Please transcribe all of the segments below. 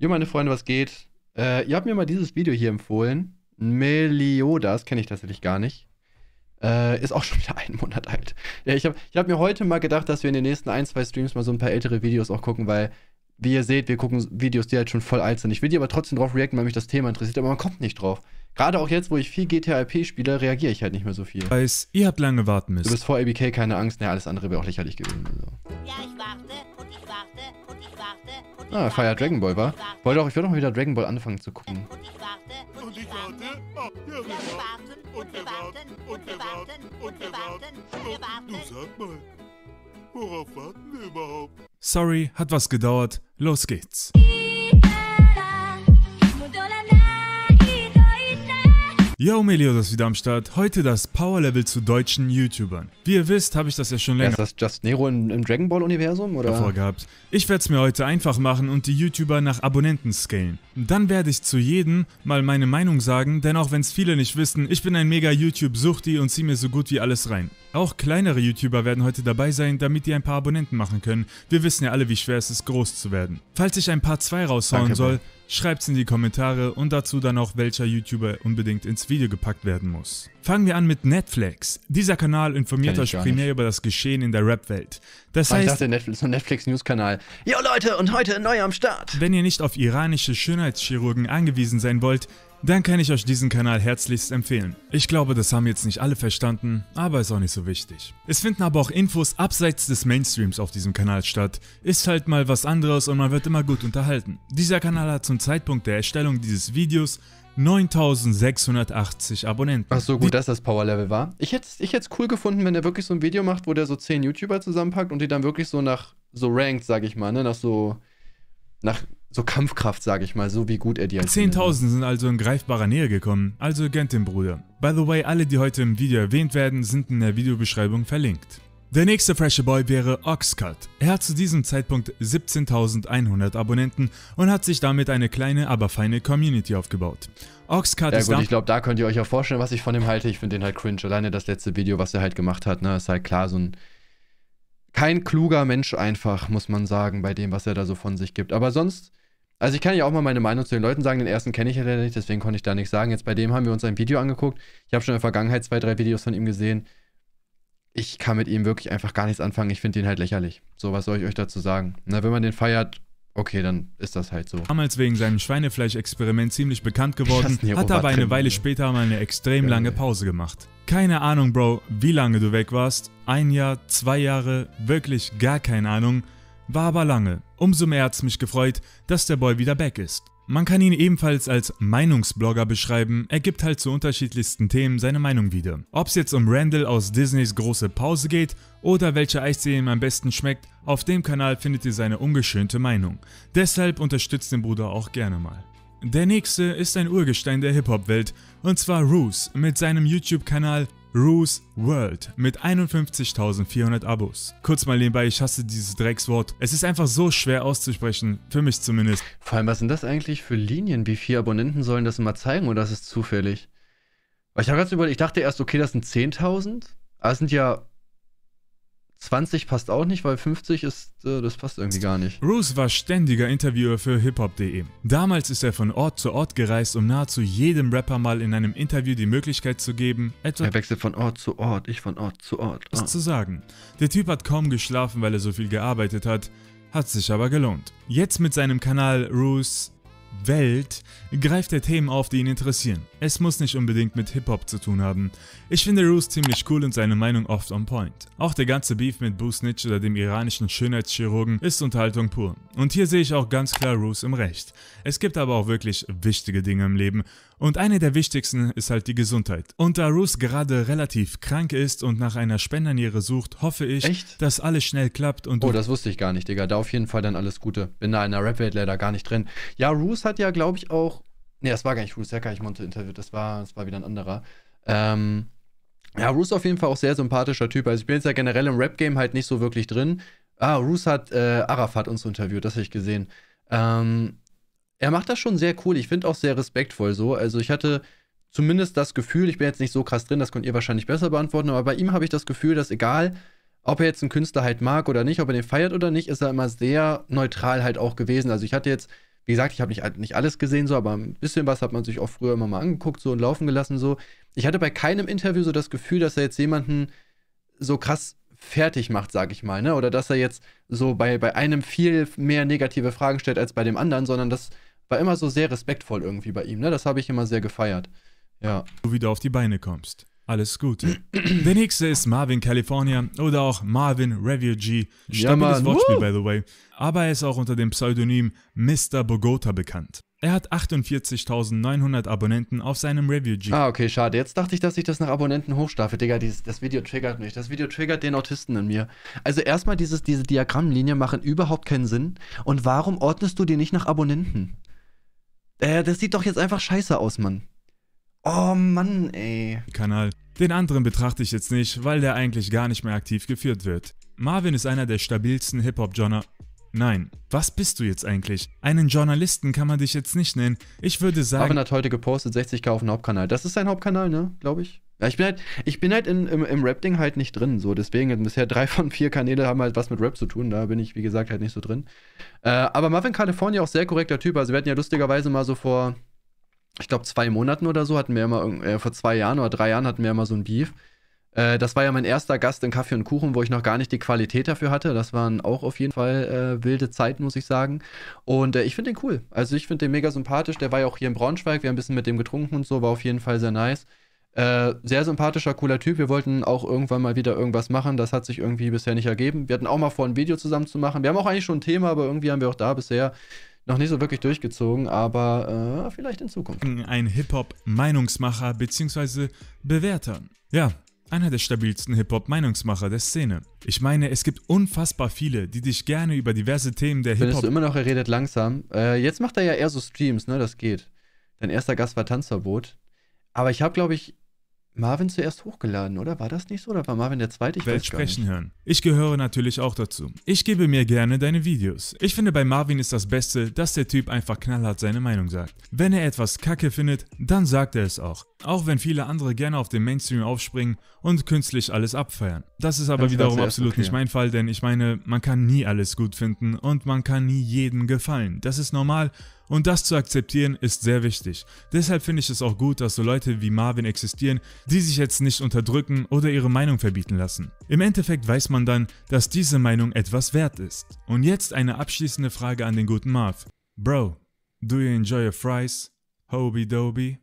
Jo, meine Freunde, was geht? Äh, ihr habt mir mal dieses Video hier empfohlen. Meliodas, kenne ich tatsächlich gar nicht. Äh, ist auch schon wieder einen Monat alt. Ja, ich habe ich hab mir heute mal gedacht, dass wir in den nächsten ein, zwei Streams mal so ein paar ältere Videos auch gucken, weil, wie ihr seht, wir gucken Videos, die halt schon voll alt sind. Ich will die aber trotzdem drauf reacten, weil mich das Thema interessiert, aber man kommt nicht drauf. Gerade auch jetzt, wo ich viel GTRP spiele, reagiere ich halt nicht mehr so viel. Weiß, ihr habt lange warten müssen. Du bist vor ABK, keine Angst. Naja, alles andere wäre auch lächerlich gewesen. Also. Ja, ich warte und ich Ah, feiert Dragon Ball wa? Wollte auch, ich wollte auch mal wieder Dragon Ball anfangen zu gucken. Ah, Sorry, hat was gedauert. Los geht's. Yo, Melio, das ist wieder am Start. Heute das Power Level zu deutschen YouTubern. Wie ihr wisst, habe ich das ja schon länger. Ja, ist das Just Nero im, im Dragon Ball Universum oder? Davor gehabt. Ich werde es mir heute einfach machen und die YouTuber nach Abonnenten scalen. Dann werde ich zu jedem mal meine Meinung sagen, denn auch wenn es viele nicht wissen, ich bin ein mega YouTube-Suchti und ziehe mir so gut wie alles rein. Auch kleinere YouTuber werden heute dabei sein, damit die ein paar Abonnenten machen können. Wir wissen ja alle, wie schwer es ist, groß zu werden. Falls ich ein paar 2 raushauen Danke, soll, Schreibt's in die Kommentare und dazu dann auch, welcher YouTuber unbedingt ins Video gepackt werden muss. Fangen wir an mit Netflix. Dieser Kanal informiert redet euch primär über das Geschehen in der Rap-Welt. Das heißt, ich dachte, Netflix, Netflix News-Kanal. Yo Leute, und heute neu am Start. Wenn ihr nicht auf iranische Schönheitschirurgen angewiesen sein wollt, dann kann ich euch diesen Kanal herzlichst empfehlen. Ich glaube, das haben jetzt nicht alle verstanden, aber ist auch nicht so wichtig. Es finden aber auch Infos abseits des Mainstreams auf diesem Kanal statt. Ist halt mal was anderes und man wird immer gut unterhalten. Dieser Kanal hat zum Zeitpunkt der Erstellung dieses Videos 9680 Abonnenten. Ach so, gut, die dass das Powerlevel war. Ich hätte es ich cool gefunden, wenn er wirklich so ein Video macht, wo der so 10 YouTuber zusammenpackt und die dann wirklich so nach so rankt, sag ich mal, ne, nach so nach so Kampfkraft, sag ich mal, so wie gut er die hat. 10.000 sind also in greifbarer Nähe gekommen, also gönnt den Bruder. By the way, alle, die heute im Video erwähnt werden, sind in der Videobeschreibung verlinkt. Der nächste Fresher Boy wäre Oxcut. Er hat zu diesem Zeitpunkt 17.100 Abonnenten und hat sich damit eine kleine, aber feine Community aufgebaut. Oxcut ja, ist gut, ich glaube, da könnt ihr euch auch vorstellen, was ich von dem halte. Ich finde den halt cringe. Alleine das letzte Video, was er halt gemacht hat, ne, ist halt klar so ein kein kluger Mensch einfach, muss man sagen, bei dem, was er da so von sich gibt. Aber sonst, also ich kann ja auch mal meine Meinung zu den Leuten sagen. Den ersten kenne ich ja leider nicht, deswegen konnte ich da nichts sagen. Jetzt bei dem haben wir uns ein Video angeguckt. Ich habe schon in der Vergangenheit zwei, drei Videos von ihm gesehen ich kann mit ihm wirklich einfach gar nichts anfangen. Ich finde ihn halt lächerlich. So, was soll ich euch dazu sagen? Na, wenn man den feiert, okay, dann ist das halt so. Damals wegen seinem Schweinefleisch-Experiment ziemlich bekannt geworden, hat aber eine Weile später mal eine extrem ja, lange Pause gemacht. Keine Ahnung, Bro, wie lange du weg warst. Ein Jahr, zwei Jahre, wirklich gar keine Ahnung. War aber lange. Umso mehr hat's mich gefreut, dass der Boy wieder back ist. Man kann ihn ebenfalls als Meinungsblogger beschreiben, er gibt halt zu unterschiedlichsten Themen seine Meinung wieder. Ob es jetzt um Randall aus Disneys große Pause geht oder welche Eistee ihm am besten schmeckt, auf dem Kanal findet ihr seine ungeschönte Meinung. Deshalb unterstützt den Bruder auch gerne mal. Der nächste ist ein Urgestein der Hip-Hop-Welt, und zwar Roos mit seinem YouTube-Kanal Rue's World mit 51.400 Abos. Kurz mal nebenbei, ich hasse dieses Dreckswort. Es ist einfach so schwer auszusprechen, für mich zumindest. Vor allem, was sind das eigentlich für Linien? Wie viele Abonnenten sollen das mal zeigen oder ist es zufällig? Ich habe gerade überlegt, ich dachte erst, okay, das sind 10.000, aber es sind ja 20 passt auch nicht, weil 50 ist, äh, das passt irgendwie gar nicht. Bruce war ständiger Interviewer für hiphop.de. Damals ist er von Ort zu Ort gereist, um nahezu jedem Rapper mal in einem Interview die Möglichkeit zu geben, etwa... Er wechselt von Ort zu Ort, ich von Ort zu Ort. Ah. ...was zu sagen. Der Typ hat kaum geschlafen, weil er so viel gearbeitet hat, hat sich aber gelohnt. Jetzt mit seinem Kanal Roos Welt greift er Themen auf, die ihn interessieren. Es muss nicht unbedingt mit Hip-Hop zu tun haben. Ich finde Roos ziemlich cool und seine Meinung oft on point. Auch der ganze Beef mit Bruce Nitsch oder dem iranischen Schönheitschirurgen ist Unterhaltung pur. Und hier sehe ich auch ganz klar Roos im Recht. Es gibt aber auch wirklich wichtige Dinge im Leben und eine der wichtigsten ist halt die Gesundheit. Und da Ruth gerade relativ krank ist und nach einer Spenderniere sucht, hoffe ich, Echt? dass alles schnell klappt und. Oh, das wusste ich gar nicht, Digga. Da auf jeden Fall dann alles Gute. Bin da in der Rap-Welt leider gar nicht drin. Ja, Ruth hat ja, glaube ich, auch. Nee, das war gar nicht Ruth, der hat gar nicht Monte interviewt. Das war, das war wieder ein anderer. Ähm. Ja, Roos auf jeden Fall auch sehr sympathischer Typ. Also ich bin jetzt ja generell im Rap-Game halt nicht so wirklich drin. Ah, Roos hat äh, Arafat uns interviewt, das habe ich gesehen. Ähm, er macht das schon sehr cool. Ich finde auch sehr respektvoll so. Also ich hatte zumindest das Gefühl, ich bin jetzt nicht so krass drin, das könnt ihr wahrscheinlich besser beantworten, aber bei ihm habe ich das Gefühl, dass egal, ob er jetzt einen Künstler halt mag oder nicht, ob er den feiert oder nicht, ist er immer sehr neutral halt auch gewesen. Also ich hatte jetzt, wie gesagt, ich habe nicht, nicht alles gesehen so, aber ein bisschen was hat man sich auch früher immer mal angeguckt so und laufen gelassen so. Ich hatte bei keinem Interview so das Gefühl, dass er jetzt jemanden so krass fertig macht, sag ich mal, ne? Oder dass er jetzt so bei, bei einem viel mehr negative Fragen stellt als bei dem anderen, sondern dass war immer so sehr respektvoll irgendwie bei ihm. Ne? Das habe ich immer sehr gefeiert. Ja. Du wieder auf die Beine kommst. Alles Gute. Der nächste ist Marvin California oder auch Marvin Refugee. G. Stabiles ja, Wortspiel, by the way. Aber er ist auch unter dem Pseudonym Mr. Bogota bekannt. Er hat 48.900 Abonnenten auf seinem Refugee. Ah, okay, schade. Jetzt dachte ich, dass ich das nach Abonnenten hochstaffe. Digga, dieses, das Video triggert mich. Das Video triggert den Autisten in mir. Also erstmal, dieses, diese Diagrammlinien machen überhaupt keinen Sinn. Und warum ordnest du die nicht nach Abonnenten? Äh, das sieht doch jetzt einfach scheiße aus, Mann. Oh Mann, ey. Kanal. Den anderen betrachte ich jetzt nicht, weil der eigentlich gar nicht mehr aktiv geführt wird. Marvin ist einer der stabilsten Hip-Hop-Genre. Nein, was bist du jetzt eigentlich? Einen Journalisten kann man dich jetzt nicht nennen. Ich würde sagen. Marvin hat heute gepostet, 60k auf dem Hauptkanal. Das ist sein Hauptkanal, ne? Glaube ich. Ja, ich bin halt, ich bin halt in, im, im Rap-Ding halt nicht drin, so. Deswegen, bisher drei von vier Kanäle haben halt was mit Rap zu tun. Da bin ich, wie gesagt, halt nicht so drin. Äh, aber Marvin California auch sehr korrekter Typ. Also, wir hatten ja lustigerweise mal so vor, ich glaube, zwei Monaten oder so, hatten wir immer, äh, vor zwei Jahren oder drei Jahren hatten wir immer so ein Beef. Äh, das war ja mein erster Gast in Kaffee und Kuchen, wo ich noch gar nicht die Qualität dafür hatte. Das waren auch auf jeden Fall äh, wilde Zeiten, muss ich sagen. Und äh, ich finde den cool. Also, ich finde den mega sympathisch. Der war ja auch hier in Braunschweig. Wir haben ein bisschen mit dem getrunken und so, war auf jeden Fall sehr nice. Äh, sehr sympathischer, cooler Typ. Wir wollten auch irgendwann mal wieder irgendwas machen. Das hat sich irgendwie bisher nicht ergeben. Wir hatten auch mal vor, ein Video zusammen zu machen. Wir haben auch eigentlich schon ein Thema, aber irgendwie haben wir auch da bisher noch nicht so wirklich durchgezogen, aber äh, vielleicht in Zukunft. Ein Hip-Hop-Meinungsmacher bzw. Bewerter. Ja, einer der stabilsten Hip-Hop-Meinungsmacher der Szene. Ich meine, es gibt unfassbar viele, die dich gerne über diverse Themen der Hip-Hop. du immer noch, er redet langsam. Äh, jetzt macht er ja eher so Streams, ne? Das geht. Dein erster Gast war Tanzverbot. Aber ich habe, glaube ich, Marvin zuerst hochgeladen, oder? War das nicht so? Oder war Marvin der Zweite? Ich Welt sprechen hören. Ich gehöre natürlich auch dazu. Ich gebe mir gerne deine Videos. Ich finde, bei Marvin ist das Beste, dass der Typ einfach knallhart seine Meinung sagt. Wenn er etwas kacke findet, dann sagt er es auch. Auch wenn viele andere gerne auf den Mainstream aufspringen und künstlich alles abfeiern. Das ist aber das wiederum absolut okay. nicht mein Fall, denn ich meine, man kann nie alles gut finden und man kann nie jedem gefallen. Das ist normal und das zu akzeptieren ist sehr wichtig. Deshalb finde ich es auch gut, dass so Leute wie Marvin existieren, die sich jetzt nicht unterdrücken oder ihre Meinung verbieten lassen. Im Endeffekt weiß man dann, dass diese Meinung etwas wert ist. Und jetzt eine abschließende Frage an den guten Marv. Bro, do you enjoy your fries? Hobie Doby?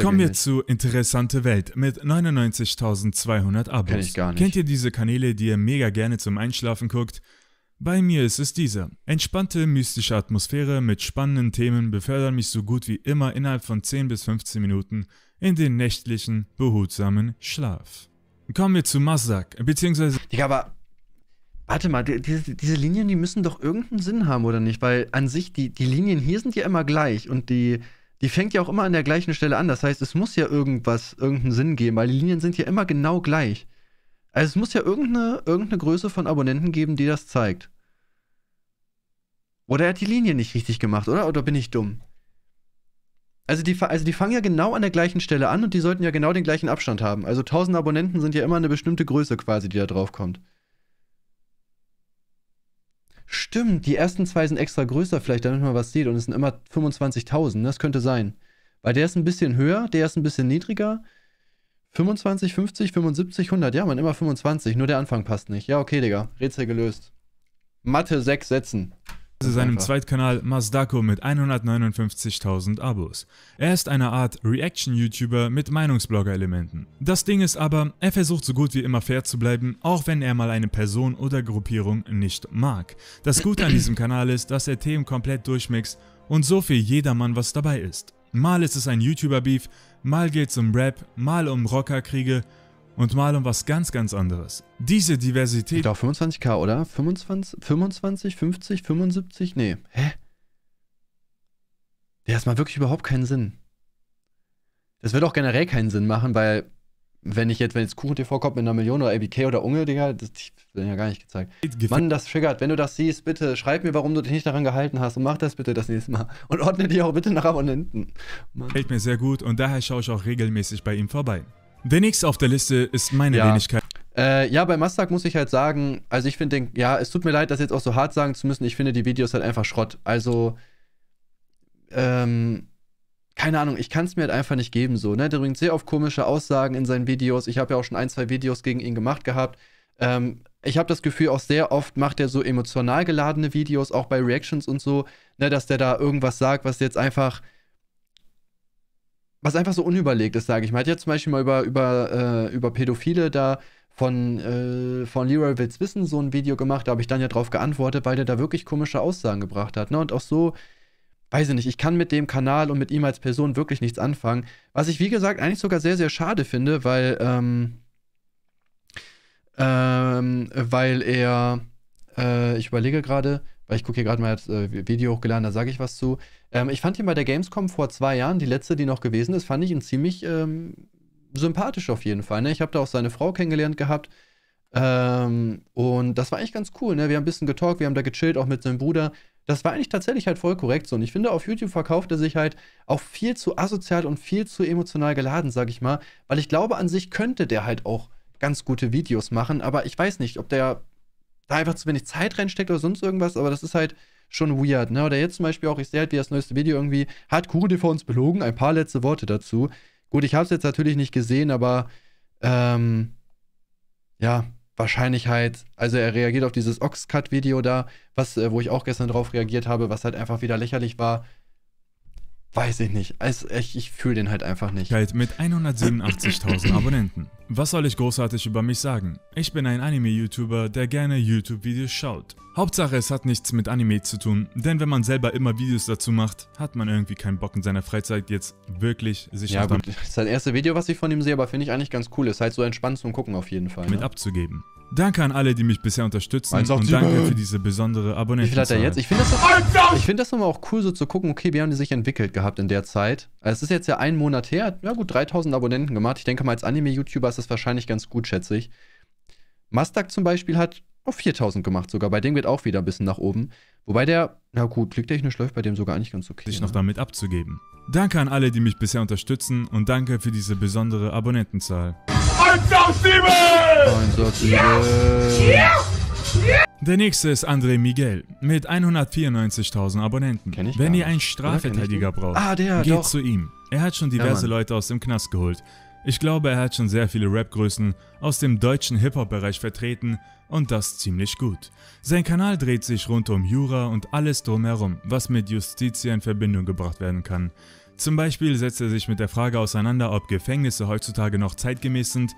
Kommen wir zu Interessante Welt mit 99.200 Abos. Kenn ich gar nicht. Kennt ihr diese Kanäle, die ihr mega gerne zum Einschlafen guckt? Bei mir ist es dieser. Entspannte, mystische Atmosphäre mit spannenden Themen befördern mich so gut wie immer innerhalb von 10 bis 15 Minuten in den nächtlichen, behutsamen Schlaf. Kommen wir zu Masak, beziehungsweise... Digga, aber Warte mal, die, diese, diese, Linien, die müssen doch irgendeinen Sinn haben, oder nicht? Weil an sich, die, die Linien hier sind ja immer gleich und die, die fängt ja auch immer an der gleichen Stelle an. Das heißt, es muss ja irgendwas, irgendeinen Sinn geben, weil die Linien sind ja immer genau gleich. Also es muss ja irgendeine, irgendeine Größe von Abonnenten geben, die das zeigt. Oder er hat die Linie nicht richtig gemacht, oder? Oder bin ich dumm? Also die, also die fangen ja genau an der gleichen Stelle an und die sollten ja genau den gleichen Abstand haben. Also 1000 Abonnenten sind ja immer eine bestimmte Größe quasi, die da drauf kommt. Stimmt, die ersten zwei sind extra größer vielleicht, damit man was sieht und es sind immer 25.000, ne? das könnte sein. Weil der ist ein bisschen höher, der ist ein bisschen niedriger 25, 50, 75, 100. Ja, man immer 25. Nur der Anfang passt nicht. Ja, okay, Digga. Rätsel gelöst. Mathe 6 Sätzen. Zu seinem Zweitkanal Mazdako mit 159.000 Abos. Er ist eine Art Reaction-YouTuber mit Meinungsblogger-Elementen. Das Ding ist aber, er versucht so gut wie immer fair zu bleiben, auch wenn er mal eine Person oder Gruppierung nicht mag. Das Gute an diesem Kanal ist, dass er Themen komplett durchmixt und so für jedermann was dabei ist. Mal ist es ein YouTuber-Beef, mal geht's um Rap, mal um Rockerkriege und mal um was ganz, ganz anderes. Diese Diversität... Ich glaube 25k, oder? 25, 25, 50, 75? Nee. Hä? Der hat mal wirklich überhaupt keinen Sinn. Das wird auch generell keinen Sinn machen, weil wenn ich jetzt, wenn jetzt KuchenTV kommt mit einer Million oder ABK oder Unge, Digga, das wird ja gar nicht gezeigt. Mann, das triggert. Wenn du das siehst, bitte schreib mir, warum du dich nicht daran gehalten hast und mach das bitte das nächste Mal. Und ordne dich auch bitte nach Abonnenten. Mann. Hält mir sehr gut und daher schaue ich auch regelmäßig bei ihm vorbei. Der nächste auf der Liste ist meine ja. Wenigkeit. Äh, ja, bei Mastag muss ich halt sagen, also ich finde, ja, es tut mir leid, das jetzt auch so hart sagen zu müssen. Ich finde die Videos halt einfach Schrott. Also, ähm, keine Ahnung, ich kann es mir halt einfach nicht geben so. Ne? Der bringt sehr oft komische Aussagen in seinen Videos. Ich habe ja auch schon ein, zwei Videos gegen ihn gemacht gehabt. Ähm, ich habe das Gefühl, auch sehr oft macht er so emotional geladene Videos, auch bei Reactions und so, ne, dass der da irgendwas sagt, was jetzt einfach, was einfach so unüberlegt ist, sage ich mal. Hat jetzt zum Beispiel mal über, über, äh, über Pädophile da von, äh, von Leroy Wills Wissen so ein Video gemacht, da habe ich dann ja drauf geantwortet, weil der da wirklich komische Aussagen gebracht hat. Ne? Und auch so, weiß ich nicht, ich kann mit dem Kanal und mit ihm als Person wirklich nichts anfangen. Was ich, wie gesagt, eigentlich sogar sehr, sehr schade finde, weil, ähm, ähm, weil er, äh, ich überlege gerade, weil ich gucke hier gerade mal das äh, Video hochgeladen, da sage ich was zu. Ähm, ich fand ihn bei der Gamescom vor zwei Jahren, die letzte, die noch gewesen ist, fand ich ihn ziemlich ähm, sympathisch auf jeden Fall. Ne? Ich habe da auch seine Frau kennengelernt gehabt. Ähm, und das war eigentlich ganz cool. Ne? Wir haben ein bisschen getalkt, wir haben da gechillt, auch mit seinem Bruder. Das war eigentlich tatsächlich halt voll korrekt so. Und ich finde, auf YouTube verkauft er sich halt auch viel zu asozial und viel zu emotional geladen, sag ich mal. Weil ich glaube, an sich könnte der halt auch ganz gute Videos machen. Aber ich weiß nicht, ob der da einfach zu wenig Zeit reinsteckt oder sonst irgendwas. Aber das ist halt schon weird. Ne? Oder jetzt zum Beispiel auch, ich sehe halt wie das neueste Video irgendwie, hat KuruTV uns belogen? Ein paar letzte Worte dazu. Gut, ich habe es jetzt natürlich nicht gesehen, aber ähm, ja, Wahrscheinlichkeit, also er reagiert auf dieses ox cut video da, was, äh, wo ich auch gestern drauf reagiert habe, was halt einfach wieder lächerlich war. Weiß ich nicht. Also ich, ich fühle den halt einfach nicht. Mit 187.000 Abonnenten. Was soll ich großartig über mich sagen? Ich bin ein Anime-YouTuber, der gerne YouTube-Videos schaut. Hauptsache es hat nichts mit Anime zu tun, denn wenn man selber immer Videos dazu macht, hat man irgendwie keinen Bock in seiner Freizeit jetzt wirklich sich ja, gut. Das ist das erste Video, was ich von ihm sehe, aber finde ich eigentlich ganz cool. Ist halt so entspannt zum Gucken auf jeden Fall. Mit ne? abzugeben. Danke an alle, die mich bisher unterstützen und danke für diese besondere Abonnenten. Wie viel hat er jetzt? Ich finde das, find das nochmal auch cool, so zu gucken, okay, wie haben die sich entwickelt gehabt in der Zeit. Also es ist jetzt ja ein Monat her, ja gut, 3000 Abonnenten gemacht. Ich denke mal, als Anime-YouTuber ist das wahrscheinlich ganz gut, schätze ich. Mastak zum Beispiel hat auf 4000 gemacht sogar. Bei dem wird auch wieder ein bisschen nach oben. Wobei der, na gut, klicktechnisch läuft bei dem sogar eigentlich ganz okay. Sich ne? damit abzugeben. Danke an alle, die mich bisher unterstützen und danke für diese besondere Abonnentenzahl. 187! 187! Yes! Yes! Der nächste ist André Miguel mit 194.000 Abonnenten. Kenn ich Wenn ihr einen Strafverteidiger braucht, ah, der, geht doch. zu ihm. Er hat schon diverse ja, Leute aus dem Knast geholt ich glaube, er hat schon sehr viele Rap-Größen aus dem deutschen Hip-Hop-Bereich vertreten und das ziemlich gut. Sein Kanal dreht sich rund um Jura und alles drumherum, was mit Justitia in Verbindung gebracht werden kann. Zum Beispiel setzt er sich mit der Frage auseinander, ob Gefängnisse heutzutage noch zeitgemäß sind,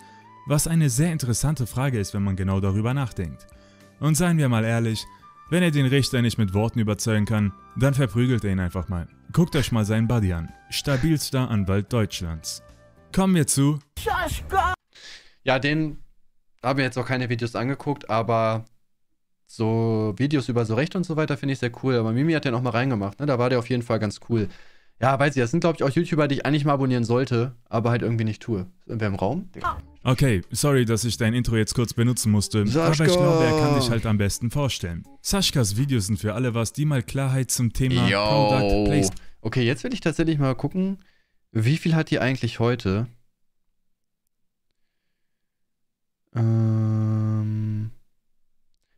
was eine sehr interessante Frage ist, wenn man genau darüber nachdenkt. Und seien wir mal ehrlich, wenn er den Richter nicht mit Worten überzeugen kann, dann verprügelt er ihn einfach mal. Guckt euch mal seinen Buddy an. Stabilster Anwalt Deutschlands. Kommen wir zu. Ja, den haben wir jetzt auch keine Videos angeguckt, aber so Videos über so Recht und so weiter finde ich sehr cool. Aber Mimi hat den auch mal reingemacht, ne? Da war der auf jeden Fall ganz cool. Ja, weiß ich, das sind, glaube ich, auch YouTuber, die ich eigentlich mal abonnieren sollte, aber halt irgendwie nicht tue. irgendwer im Raum? Okay, sorry, dass ich dein Intro jetzt kurz benutzen musste, Sascha. aber ich glaube, er kann dich halt am besten vorstellen. Saschkas Videos sind für alle was, die mal Klarheit zum Thema Yo. Product Placed. Okay, jetzt will ich tatsächlich mal gucken, wie viel hat die eigentlich heute? Ähm,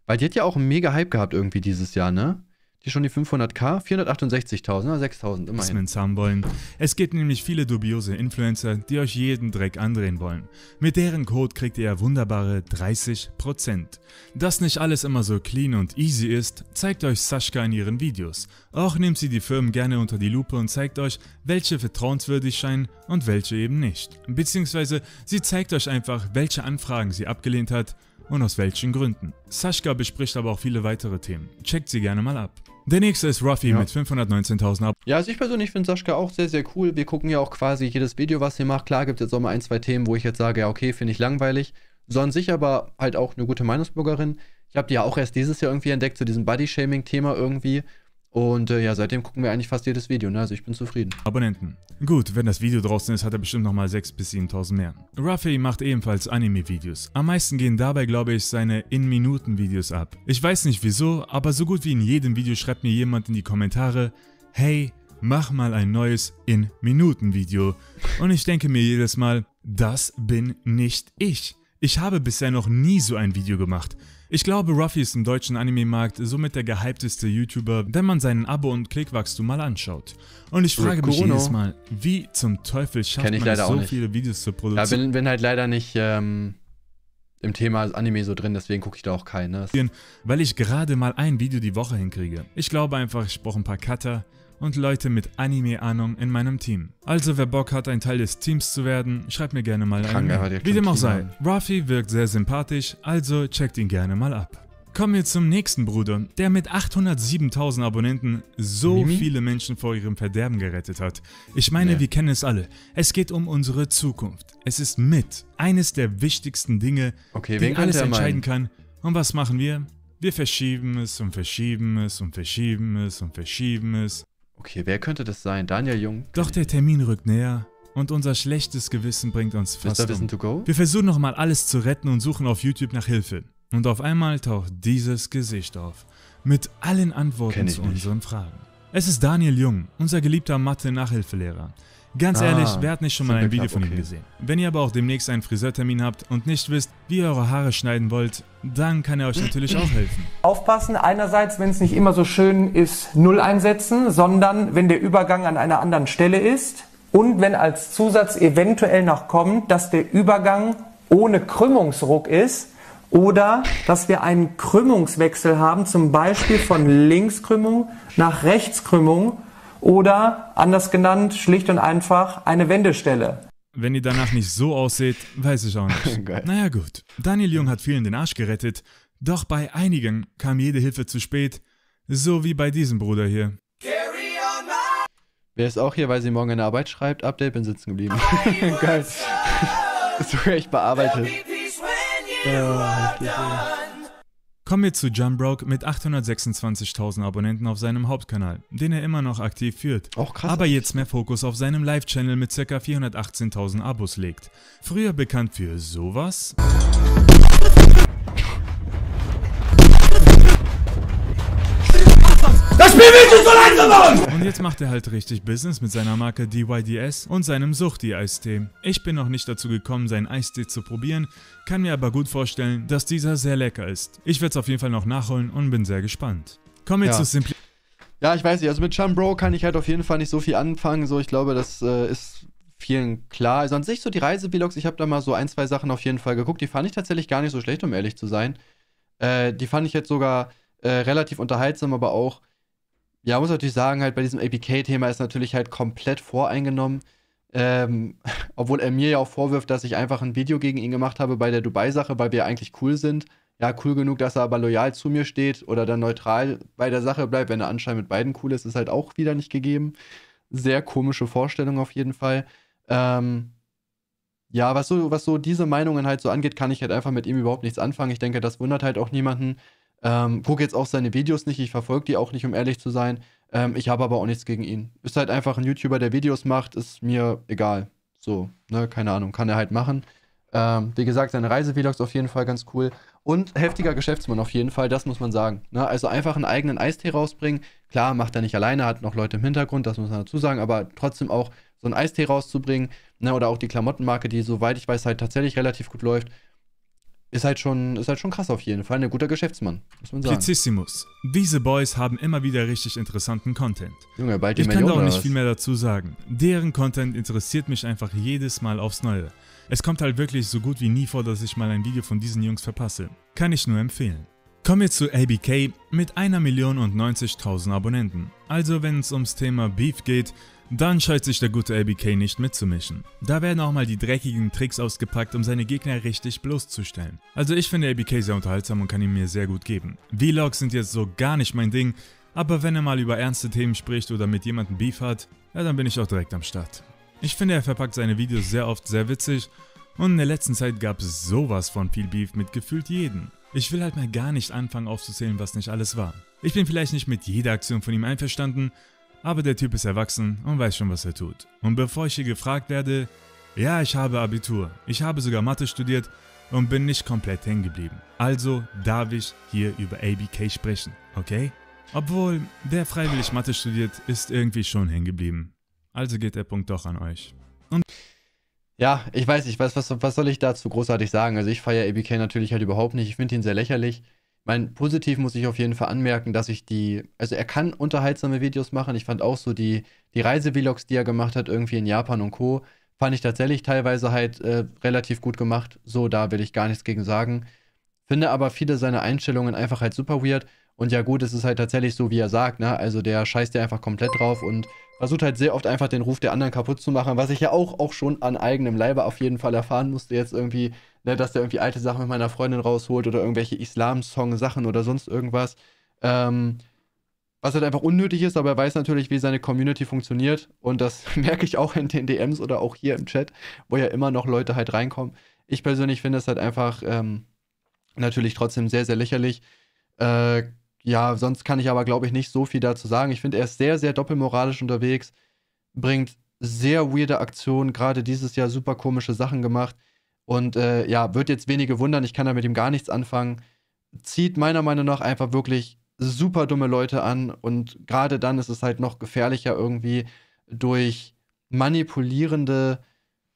weil die hat ja auch einen mega Hype gehabt irgendwie dieses Jahr, ne? die schon die 500k, 468.000, 6.000 immerhin. Investments haben wollen. Es gibt nämlich viele dubiose Influencer, die euch jeden Dreck andrehen wollen. Mit deren Code kriegt ihr wunderbare 30%. Dass nicht alles immer so clean und easy ist, zeigt euch Sascha in ihren Videos. Auch nimmt sie die Firmen gerne unter die Lupe und zeigt euch, welche vertrauenswürdig scheinen und welche eben nicht. Beziehungsweise sie zeigt euch einfach, welche Anfragen sie abgelehnt hat und aus welchen Gründen. Sascha bespricht aber auch viele weitere Themen. Checkt sie gerne mal ab. Der nächste ist Ruffy ja. mit 519.000 Abonnenten. Ja, also ich persönlich finde Sascha auch sehr, sehr cool. Wir gucken ja auch quasi jedes Video, was ihr macht. Klar gibt es jetzt auch mal ein, zwei Themen, wo ich jetzt sage, ja, okay, finde ich langweilig. So an sich aber halt auch eine gute Meinungsbürgerin. Ich habe die ja auch erst dieses Jahr irgendwie entdeckt, zu diesem Body-Shaming-Thema irgendwie. Und äh, ja, seitdem gucken wir eigentlich fast jedes Video, ne? Also ich bin zufrieden. Abonnenten. Gut, wenn das Video draußen ist, hat er bestimmt nochmal 6.000 bis 7.000 mehr. Ruffy macht ebenfalls Anime-Videos. Am meisten gehen dabei, glaube ich, seine In-Minuten-Videos ab. Ich weiß nicht wieso, aber so gut wie in jedem Video schreibt mir jemand in die Kommentare, hey, mach mal ein neues In-Minuten-Video. Und ich denke mir jedes Mal, das bin nicht ich. Ich habe bisher noch nie so ein Video gemacht. Ich glaube, Ruffy ist im deutschen Anime-Markt somit der gehypteste YouTuber, wenn man seinen Abo- und Klickwachstum mal anschaut. Und ich frage Rukuno. mich jedes Mal, wie zum Teufel schafft man so viele Videos zu produzieren? Ja, bin, bin halt leider nicht ähm, im Thema Anime so drin, deswegen gucke ich da auch keine. Ne? Weil ich gerade mal ein Video die Woche hinkriege. Ich glaube einfach, ich brauche ein paar Cutter und Leute mit Anime-Ahnung in meinem Team. Also wer Bock hat, ein Teil des Teams zu werden, schreibt mir gerne mal Krank, einen. Wie dem auch sei, Rafi wirkt sehr sympathisch, also checkt ihn gerne mal ab. Kommen wir zum nächsten Bruder, der mit 807.000 Abonnenten so Mimi? viele Menschen vor ihrem Verderben gerettet hat. Ich meine, nee. wir kennen es alle. Es geht um unsere Zukunft. Es ist mit eines der wichtigsten Dinge, okay, die alles entscheiden kann. Und was machen wir? Wir verschieben es und verschieben es und verschieben es und verschieben es. Okay, wer könnte das sein? Daniel Jung? Doch der Termin rückt näher und unser schlechtes Gewissen bringt uns fast um. Wir versuchen nochmal alles zu retten und suchen auf YouTube nach Hilfe. Und auf einmal taucht dieses Gesicht auf, mit allen Antworten zu unseren nicht. Fragen. Es ist Daniel Jung, unser geliebter Mathe-Nachhilfelehrer. Ganz ah, ehrlich, wer hat nicht schon mal ein Video von okay. ihm gesehen? Wenn ihr aber auch demnächst einen Friseurtermin habt und nicht wisst, wie ihr eure Haare schneiden wollt, dann kann er euch natürlich auch helfen. Aufpassen, einerseits, wenn es nicht immer so schön ist, Null einsetzen, sondern wenn der Übergang an einer anderen Stelle ist und wenn als Zusatz eventuell noch kommt, dass der Übergang ohne Krümmungsruck ist, oder dass wir einen Krümmungswechsel haben, zum Beispiel von Linkskrümmung nach Rechtskrümmung oder anders genannt schlicht und einfach eine Wendestelle. Wenn ihr danach nicht so aussieht, weiß ich auch nicht. Naja gut, Daniel Jung hat vielen den Arsch gerettet, doch bei einigen kam jede Hilfe zu spät, so wie bei diesem Bruder hier. Wer ist auch hier, weil sie morgen eine Arbeit schreibt? Update bin sitzen geblieben. Geil. Sogar echt bearbeitet. Kommen wir zu Junbroke mit 826.000 Abonnenten auf seinem Hauptkanal, den er immer noch aktiv führt, Auch krass, aber jetzt mehr Fokus auf seinem Live-Channel mit ca. 418.000 Abos legt. Früher bekannt für sowas. Das Spiel willst du so lange! Mann! Und jetzt macht er halt richtig Business mit seiner Marke DYDS und seinem Suchti-Eistee. Ich bin noch nicht dazu gekommen, seinen Eistee zu probieren, kann mir aber gut vorstellen, dass dieser sehr lecker ist. Ich werde es auf jeden Fall noch nachholen und bin sehr gespannt. Kommen wir ja. zu Simpli... Ja, ich weiß nicht, also mit Chambro kann ich halt auf jeden Fall nicht so viel anfangen, so ich glaube, das äh, ist vielen klar. Also an sich so die Reiseblogs, ich habe da mal so ein, zwei Sachen auf jeden Fall geguckt, die fand ich tatsächlich gar nicht so schlecht, um ehrlich zu sein. Äh, die fand ich jetzt sogar äh, relativ unterhaltsam, aber auch ja, muss natürlich sagen, halt bei diesem APK-Thema ist natürlich halt komplett voreingenommen. Ähm, obwohl er mir ja auch vorwirft, dass ich einfach ein Video gegen ihn gemacht habe bei der Dubai-Sache, weil wir eigentlich cool sind. Ja, cool genug, dass er aber loyal zu mir steht oder dann neutral bei der Sache bleibt, wenn er anscheinend mit beiden cool ist, ist halt auch wieder nicht gegeben. Sehr komische Vorstellung auf jeden Fall. Ähm, ja, was so, was so diese Meinungen halt so angeht, kann ich halt einfach mit ihm überhaupt nichts anfangen. Ich denke, das wundert halt auch niemanden. Ähm, gucke jetzt auch seine Videos nicht, ich verfolge die auch nicht, um ehrlich zu sein. Ähm, ich habe aber auch nichts gegen ihn. Ist halt einfach ein YouTuber, der Videos macht, ist mir egal. So, ne, keine Ahnung, kann er halt machen. Ähm, wie gesagt, seine Reisevlogs auf jeden Fall ganz cool. Und heftiger Geschäftsmann auf jeden Fall, das muss man sagen. Ne? Also einfach einen eigenen Eistee rausbringen. Klar, macht er nicht alleine, hat noch Leute im Hintergrund, das muss man dazu sagen, aber trotzdem auch so einen Eistee rauszubringen. Ne? Oder auch die Klamottenmarke, die, soweit ich weiß, halt tatsächlich relativ gut läuft. Ist halt schon, ist halt schon krass auf jeden Fall. Ein guter Geschäftsmann, muss man sagen. Plizissimus. Diese Boys haben immer wieder richtig interessanten Content. Junge, bald die Ich kann Million, da auch nicht viel mehr dazu sagen. Deren Content interessiert mich einfach jedes Mal aufs Neue. Es kommt halt wirklich so gut wie nie vor, dass ich mal ein Video von diesen Jungs verpasse. Kann ich nur empfehlen. Kommen wir zu ABK mit einer Million und 90.000 Abonnenten. Also wenn es ums Thema Beef geht, dann scheut sich der gute ABK nicht mitzumischen. Da werden auch mal die dreckigen Tricks ausgepackt, um seine Gegner richtig bloßzustellen. Also ich finde ABK sehr unterhaltsam und kann ihn mir sehr gut geben. Vlogs sind jetzt so gar nicht mein Ding, aber wenn er mal über ernste Themen spricht oder mit jemandem Beef hat, ja dann bin ich auch direkt am Start. Ich finde er verpackt seine Videos sehr oft sehr witzig und in der letzten Zeit gab es sowas von viel Beef mit gefühlt jeden. Ich will halt mal gar nicht anfangen aufzuzählen, was nicht alles war. Ich bin vielleicht nicht mit jeder Aktion von ihm einverstanden, aber der Typ ist erwachsen und weiß schon, was er tut. Und bevor ich hier gefragt werde, ja, ich habe Abitur, ich habe sogar Mathe studiert und bin nicht komplett hängen geblieben. Also darf ich hier über ABK sprechen, okay? Obwohl, der freiwillig Mathe studiert, ist irgendwie schon hängen geblieben. Also geht der Punkt doch an euch. Und ja, ich weiß, ich weiß, was, was soll ich dazu großartig sagen? Also ich feiere ABK natürlich halt überhaupt nicht. Ich finde ihn sehr lächerlich mein, positiv muss ich auf jeden Fall anmerken, dass ich die, also er kann unterhaltsame Videos machen. Ich fand auch so die, die Reisevlogs, die er gemacht hat, irgendwie in Japan und Co., fand ich tatsächlich teilweise halt äh, relativ gut gemacht. So, da will ich gar nichts gegen sagen. Finde aber viele seiner Einstellungen einfach halt super weird. Und ja gut, es ist halt tatsächlich so, wie er sagt, ne? Also der scheißt ja einfach komplett drauf und versucht halt sehr oft einfach den Ruf der anderen kaputt zu machen, was ich ja auch, auch schon an eigenem Leibe auf jeden Fall erfahren musste, jetzt irgendwie ne, dass der irgendwie alte Sachen mit meiner Freundin rausholt oder irgendwelche Islam-Song-Sachen oder sonst irgendwas. Ähm, was halt einfach unnötig ist, aber er weiß natürlich, wie seine Community funktioniert. Und das merke ich auch in den DMs oder auch hier im Chat, wo ja immer noch Leute halt reinkommen. Ich persönlich finde es halt einfach ähm, natürlich trotzdem sehr, sehr lächerlich. Äh, ja, sonst kann ich aber, glaube ich, nicht so viel dazu sagen. Ich finde, er ist sehr, sehr doppelmoralisch unterwegs, bringt sehr weirde Aktionen, gerade dieses Jahr super komische Sachen gemacht. Und äh, ja, wird jetzt wenige wundern, ich kann da mit ihm gar nichts anfangen. Zieht meiner Meinung nach einfach wirklich super dumme Leute an und gerade dann ist es halt noch gefährlicher irgendwie durch manipulierende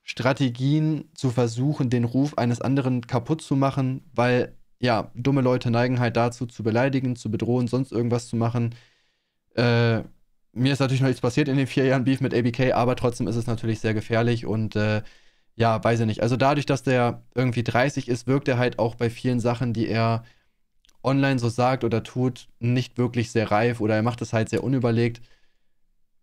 Strategien zu versuchen, den Ruf eines anderen kaputt zu machen, weil ja, dumme Leute neigen halt dazu, zu beleidigen, zu bedrohen, sonst irgendwas zu machen. Äh, mir ist natürlich noch nichts passiert in den vier Jahren Beef mit ABK, aber trotzdem ist es natürlich sehr gefährlich und äh, ja, weiß ich nicht. Also dadurch, dass der irgendwie 30 ist, wirkt er halt auch bei vielen Sachen, die er online so sagt oder tut, nicht wirklich sehr reif oder er macht es halt sehr unüberlegt.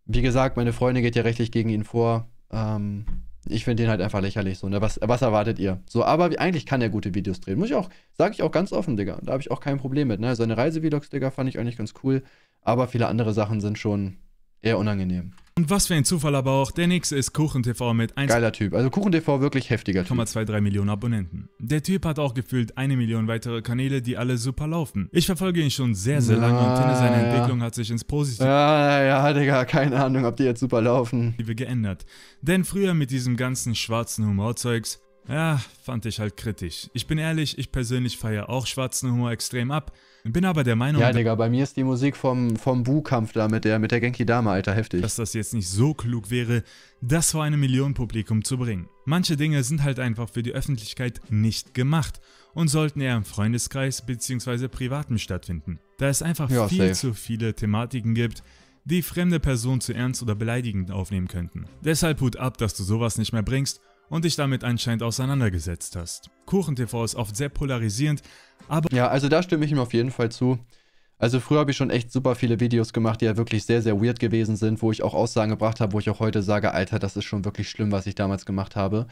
Wie gesagt, meine Freundin geht ja rechtlich gegen ihn vor. Ähm, ich finde den halt einfach lächerlich so. Ne? Was, was erwartet ihr? So, aber wie, eigentlich kann er gute Videos drehen. Muss ich auch, sage ich auch ganz offen, Digga. Da habe ich auch kein Problem mit. Ne? Seine Reisevlogs, Digga, fand ich eigentlich ganz cool. Aber viele andere Sachen sind schon, eher unangenehm. Und was für ein Zufall aber auch, der nächste ist KuchenTV mit 1... Geiler Typ, also KuchenTV wirklich heftiger 1,23 Millionen Abonnenten. Der Typ hat auch gefühlt eine Million weitere Kanäle, die alle super laufen. Ich verfolge ihn schon sehr, sehr lange und finde, seine ah, ja. Entwicklung hat sich ins Positive... Ja, ah, ja, Digga, keine Ahnung, ob die jetzt super laufen. ...geändert. Denn früher mit diesem ganzen schwarzen Humorzeugs ja, fand ich halt kritisch. Ich bin ehrlich, ich persönlich feiere auch schwarzen Humor extrem ab, bin aber der Meinung... Ja, Digga, bei mir ist die Musik vom, vom Bu-Kampf da mit der, mit der Genki-Dame, Alter, heftig. Dass das jetzt nicht so klug wäre, das vor einem Millionenpublikum zu bringen. Manche Dinge sind halt einfach für die Öffentlichkeit nicht gemacht und sollten eher im Freundeskreis bzw. privaten stattfinden, da es einfach ja, viel safe. zu viele Thematiken gibt, die fremde Personen zu ernst oder beleidigend aufnehmen könnten. Deshalb Hut ab, dass du sowas nicht mehr bringst und dich damit anscheinend auseinandergesetzt hast. KuchenTV ist oft sehr polarisierend, aber... Ja, also da stimme ich ihm auf jeden Fall zu. Also früher habe ich schon echt super viele Videos gemacht, die ja wirklich sehr, sehr weird gewesen sind, wo ich auch Aussagen gebracht habe, wo ich auch heute sage, Alter, das ist schon wirklich schlimm, was ich damals gemacht habe.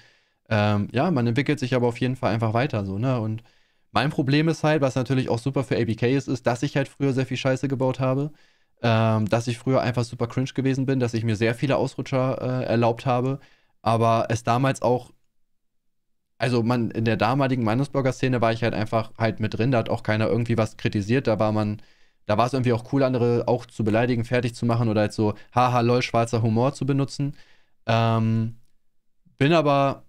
Ähm, ja, man entwickelt sich aber auf jeden Fall einfach weiter so, ne? Und mein Problem ist halt, was natürlich auch super für ABK ist, ist, dass ich halt früher sehr viel Scheiße gebaut habe. Ähm, dass ich früher einfach super cringe gewesen bin, dass ich mir sehr viele Ausrutscher äh, erlaubt habe, aber es damals auch, also man, in der damaligen Meinungsblogger-Szene war ich halt einfach halt mit drin, da hat auch keiner irgendwie was kritisiert, da war man, da war es irgendwie auch cool, andere auch zu beleidigen, fertig zu machen oder halt so, haha, lol, schwarzer Humor zu benutzen. Ähm, bin aber,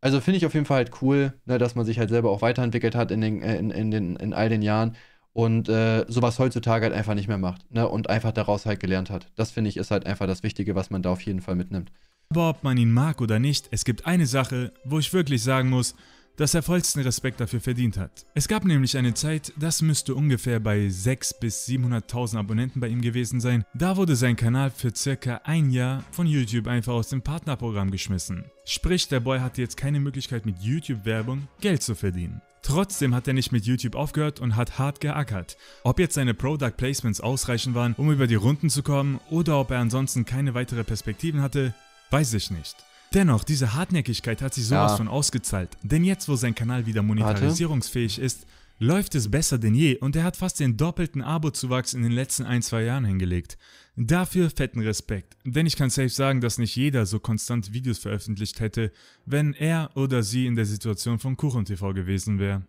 also finde ich auf jeden Fall halt cool, ne, dass man sich halt selber auch weiterentwickelt hat in, den, äh, in, in, den, in all den Jahren und äh, sowas heutzutage halt einfach nicht mehr macht ne, und einfach daraus halt gelernt hat. Das finde ich ist halt einfach das Wichtige, was man da auf jeden Fall mitnimmt. Aber ob man ihn mag oder nicht, es gibt eine Sache, wo ich wirklich sagen muss, dass er vollsten Respekt dafür verdient hat. Es gab nämlich eine Zeit, das müsste ungefähr bei 600.000 bis 700.000 Abonnenten bei ihm gewesen sein, da wurde sein Kanal für circa ein Jahr von YouTube einfach aus dem Partnerprogramm geschmissen. Sprich, der Boy hatte jetzt keine Möglichkeit mit YouTube-Werbung Geld zu verdienen. Trotzdem hat er nicht mit YouTube aufgehört und hat hart geackert. Ob jetzt seine Product Placements ausreichend waren, um über die Runden zu kommen oder ob er ansonsten keine weitere Perspektiven hatte, Weiß ich nicht. Dennoch, diese Hartnäckigkeit hat sich sowas ja. von ausgezahlt. Denn jetzt, wo sein Kanal wieder monetarisierungsfähig Warte. ist, läuft es besser denn je und er hat fast den doppelten Abo-Zuwachs in den letzten ein, zwei Jahren hingelegt. Dafür fetten Respekt, denn ich kann safe sagen, dass nicht jeder so konstant Videos veröffentlicht hätte, wenn er oder sie in der Situation von KuchenTV gewesen wäre.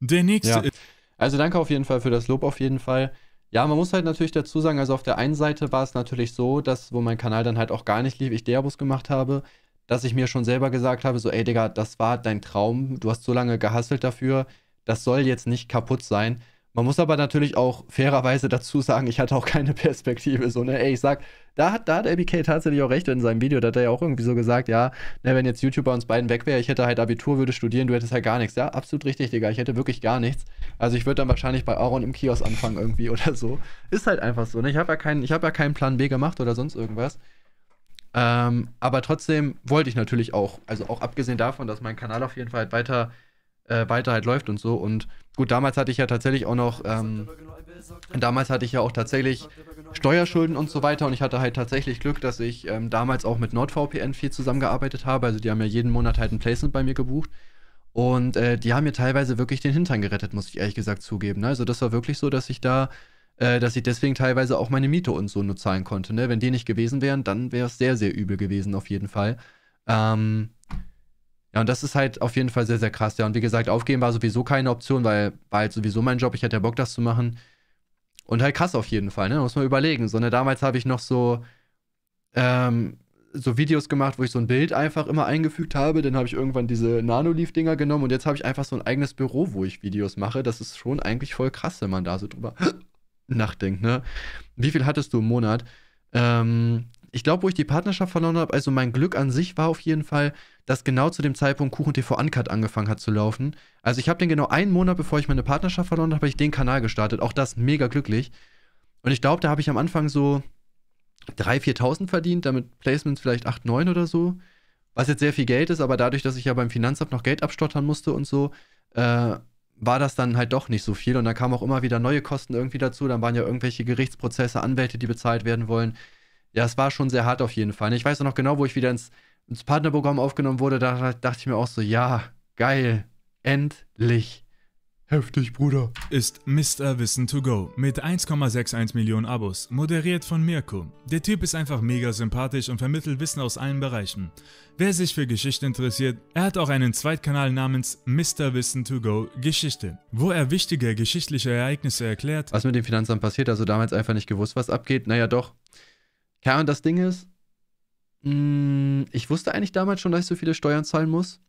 Der nächste. Ja. Also danke auf jeden Fall für das Lob auf jeden Fall. Ja, man muss halt natürlich dazu sagen, also auf der einen Seite war es natürlich so, dass, wo mein Kanal dann halt auch gar nicht lief, ich Deabus gemacht habe, dass ich mir schon selber gesagt habe, so, ey Digga, das war dein Traum, du hast so lange gehasselt dafür, das soll jetzt nicht kaputt sein. Man muss aber natürlich auch fairerweise dazu sagen, ich hatte auch keine Perspektive. So, ne, ey, ich sag, da hat, da hat ABK tatsächlich auch recht in seinem Video. Da hat er ja auch irgendwie so gesagt, ja, ne, wenn jetzt YouTuber uns beiden weg wäre, ich hätte halt Abitur, würde studieren, du hättest halt gar nichts. Ja, absolut richtig, Digga. Ich hätte wirklich gar nichts. Also ich würde dann wahrscheinlich bei Aaron im Kiosk anfangen irgendwie oder so. Ist halt einfach so, ne? Ich habe ja keinen, ja keinen Plan B gemacht oder sonst irgendwas. Ähm, aber trotzdem wollte ich natürlich auch, also auch abgesehen davon, dass mein Kanal auf jeden Fall halt weiter äh, weiter halt läuft und so. Und gut, damals hatte ich ja tatsächlich auch noch, ähm, damals hatte ich ja auch tatsächlich Steuerschulden und so weiter. Und ich hatte halt tatsächlich Glück, dass ich ähm, damals auch mit NordVPN viel zusammengearbeitet habe. Also die haben ja jeden Monat halt ein Placement bei mir gebucht. Und äh, die haben mir teilweise wirklich den Hintern gerettet, muss ich ehrlich gesagt zugeben. Ne? Also das war wirklich so, dass ich da, äh, dass ich deswegen teilweise auch meine Miete und so nur zahlen konnte. Ne? Wenn die nicht gewesen wären, dann wäre es sehr, sehr übel gewesen auf jeden Fall. Ähm, ja, und das ist halt auf jeden Fall sehr, sehr krass. Ja, und wie gesagt, aufgeben war sowieso keine Option, weil war halt sowieso mein Job. Ich hatte ja Bock, das zu machen. Und halt krass auf jeden Fall, ne? Muss man überlegen. So, ne, damals habe ich noch so, ähm, so Videos gemacht, wo ich so ein Bild einfach immer eingefügt habe. Dann habe ich irgendwann diese Nanoleaf-Dinger genommen und jetzt habe ich einfach so ein eigenes Büro, wo ich Videos mache. Das ist schon eigentlich voll krass, wenn man da so drüber nachdenkt, ne? Wie viel hattest du im Monat? Ähm, ich glaube, wo ich die Partnerschaft verloren habe, also mein Glück an sich war auf jeden Fall, dass genau zu dem Zeitpunkt Kuchen TV Uncut angefangen hat zu laufen. Also ich habe den genau einen Monat, bevor ich meine Partnerschaft verloren habe, habe ich den Kanal gestartet. Auch das mega glücklich. Und ich glaube, da habe ich am Anfang so 3.000, 4.000 verdient, damit Placements vielleicht 8, 9 oder so. Was jetzt sehr viel Geld ist, aber dadurch, dass ich ja beim Finanzamt noch Geld abstottern musste und so, äh, war das dann halt doch nicht so viel. Und dann kamen auch immer wieder neue Kosten irgendwie dazu. Dann waren ja irgendwelche Gerichtsprozesse, Anwälte, die bezahlt werden wollen. Ja, es war schon sehr hart auf jeden Fall. Ich weiß noch genau, wo ich wieder ins, ins Partnerprogramm aufgenommen wurde, da dachte ich mir auch so, ja, geil, endlich. Heftig, Bruder. Ist Mr. Wissen 2 go mit 1,61 Millionen Abos, moderiert von Mirko. Der Typ ist einfach mega sympathisch und vermittelt Wissen aus allen Bereichen. Wer sich für Geschichte interessiert, er hat auch einen Zweitkanal namens Mr. Wissen 2 go Geschichte, wo er wichtige geschichtliche Ereignisse erklärt. Was mit dem Finanzamt passiert, also damals einfach nicht gewusst, was abgeht. Naja, doch. Ja, und das Ding ist, mh, mm, ich wusste eigentlich damals schon, dass ich so viele Steuern zahlen muss.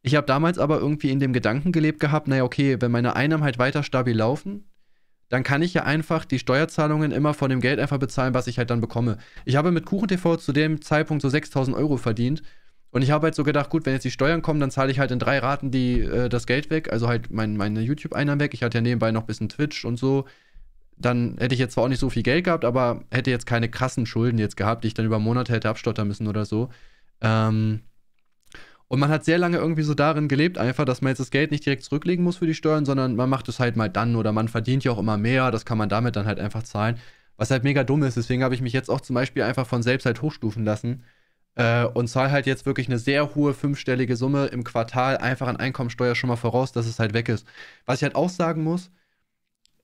Ich habe damals aber irgendwie in dem Gedanken gelebt gehabt, naja, okay, wenn meine Einnahmen halt weiter stabil laufen, dann kann ich ja einfach die Steuerzahlungen immer von dem Geld einfach bezahlen, was ich halt dann bekomme. Ich habe mit KuchenTV zu dem Zeitpunkt so 6000 Euro verdient. Und ich habe halt so gedacht, gut, wenn jetzt die Steuern kommen, dann zahle ich halt in drei Raten die, äh, das Geld weg, also halt mein, meine YouTube-Einnahmen weg. Ich hatte ja nebenbei noch ein bisschen Twitch und so, dann hätte ich jetzt zwar auch nicht so viel Geld gehabt, aber hätte jetzt keine krassen Schulden jetzt gehabt, die ich dann über Monate hätte abstottern müssen oder so. Ähm, und man hat sehr lange irgendwie so darin gelebt, einfach, dass man jetzt das Geld nicht direkt zurücklegen muss für die Steuern, sondern man macht es halt mal dann oder man verdient ja auch immer mehr, das kann man damit dann halt einfach zahlen. Was halt mega dumm ist, deswegen habe ich mich jetzt auch zum Beispiel einfach von selbst halt hochstufen lassen äh, und zahle halt jetzt wirklich eine sehr hohe fünfstellige Summe im Quartal einfach an Einkommensteuer schon mal voraus, dass es halt weg ist. Was ich halt auch sagen muss,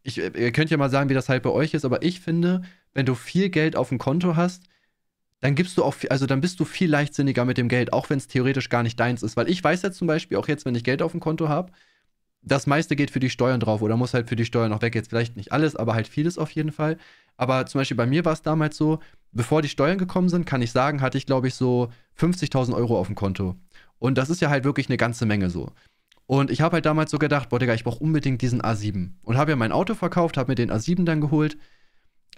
ich, äh, ihr könnt ja mal sagen, wie das halt bei euch ist, aber ich finde, wenn du viel Geld auf dem Konto hast, dann gibst du auch, viel, also dann bist du viel leichtsinniger mit dem Geld, auch wenn es theoretisch gar nicht deins ist. Weil ich weiß jetzt zum Beispiel, auch jetzt, wenn ich Geld auf dem Konto habe, das meiste geht für die Steuern drauf oder muss halt für die Steuern noch weg. Jetzt vielleicht nicht alles, aber halt vieles auf jeden Fall. Aber zum Beispiel bei mir war es damals so, bevor die Steuern gekommen sind, kann ich sagen, hatte ich glaube ich so 50.000 Euro auf dem Konto. Und das ist ja halt wirklich eine ganze Menge so. Und ich habe halt damals so gedacht, boah, Digga, ich brauche unbedingt diesen A7. Und habe ja mein Auto verkauft, habe mir den A7 dann geholt,